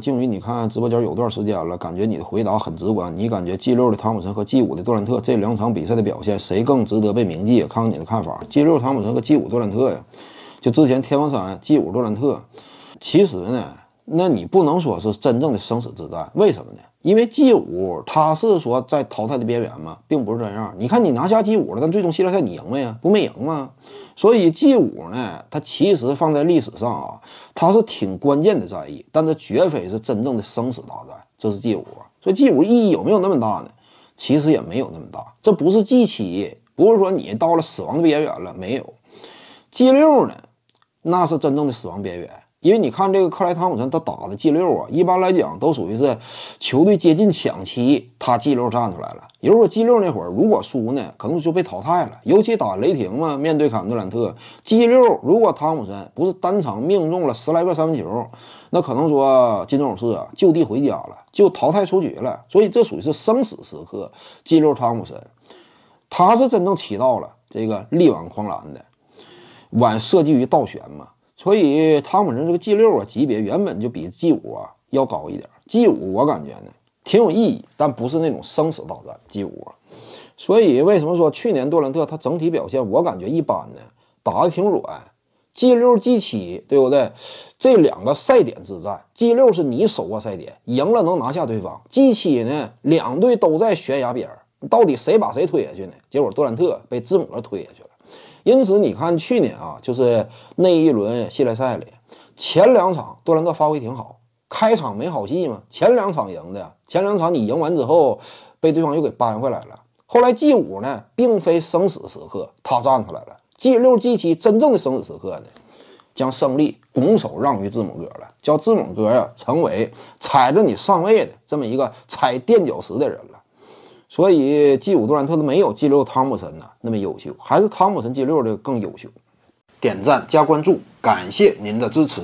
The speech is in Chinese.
静宇，你看直播间有段时间了，感觉你的回答很直观。你感觉 G 六的汤普森和 G 五的杜兰特这两场比赛的表现，谁更值得被铭记？看你的看法。G 六汤普森和 G 五杜兰特呀，就之前天王山 G 五杜兰特，其实呢。那你不能说是真正的生死之战，为什么呢？因为 G 五，它是说在淘汰的边缘嘛，并不是这样。你看，你拿下 G 五了，但最终系列赛你赢没呀？不没赢吗？所以 G 五呢，它其实放在历史上啊，它是挺关键的战役，但这绝非是真正的生死大战。这是 G 五所以 G 五意义有没有那么大呢？其实也没有那么大。这不是 G 七，不是说你到了死亡的边缘了没有？G 六呢，那是真正的死亡边缘。因为你看这个克莱汤普森，他打的 G 六啊，一般来讲都属于是球队接近抢七，他 G 六站出来了。如果 G 六那会儿如果输呢，可能就被淘汰了。尤其打雷霆嘛，面对坎特兰特，G 六如果汤普森不是单场命中了十来个三分球，那可能说金州勇士啊就地回家了，就淘汰出局了。所以这属于是生死时刻，G 六汤普森，他是真正起到了这个力挽狂澜的，挽设计于倒悬嘛。所以汤普森这个 G 六啊级别原本就比 G 五啊要高一点。G 五我感觉呢挺有意义，但不是那种生死大战。G 五所以为什么说去年杜兰特他整体表现我感觉一般呢？打的挺软。G 六、G 七，对不对？这两个赛点之战，G 六是你守握赛点，赢了能拿下对方；G 七呢，两队都在悬崖边儿，到底谁把谁推下去呢？结果杜兰特被字母哥推下去了。因此，你看去年啊，就是那一轮系列赛里前两场，杜兰特发挥挺好，开场没好戏嘛。前两场赢的，前两场你赢完之后，被对方又给扳回来了。后来 G 五呢，并非生死时刻，他站出来了。G 六、G 七，真正的生死时刻呢，将胜利拱手让于字母哥了，叫字母哥啊，成为踩着你上位的这么一个踩垫脚石的人了。所以，G 五杜兰特没有 G 六汤姆森呢那么优秀，还是汤姆森 G 六的更优秀？点赞加关注，感谢您的支持。